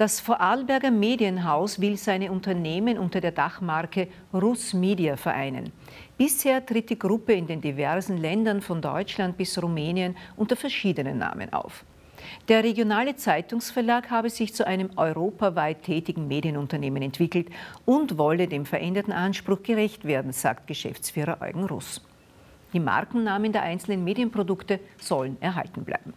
Das Vorarlberger Medienhaus will seine Unternehmen unter der Dachmarke Russ Media vereinen. Bisher tritt die Gruppe in den diversen Ländern von Deutschland bis Rumänien unter verschiedenen Namen auf. Der regionale Zeitungsverlag habe sich zu einem europaweit tätigen Medienunternehmen entwickelt und wolle dem veränderten Anspruch gerecht werden, sagt Geschäftsführer Eugen Russ. Die Markennamen der einzelnen Medienprodukte sollen erhalten bleiben.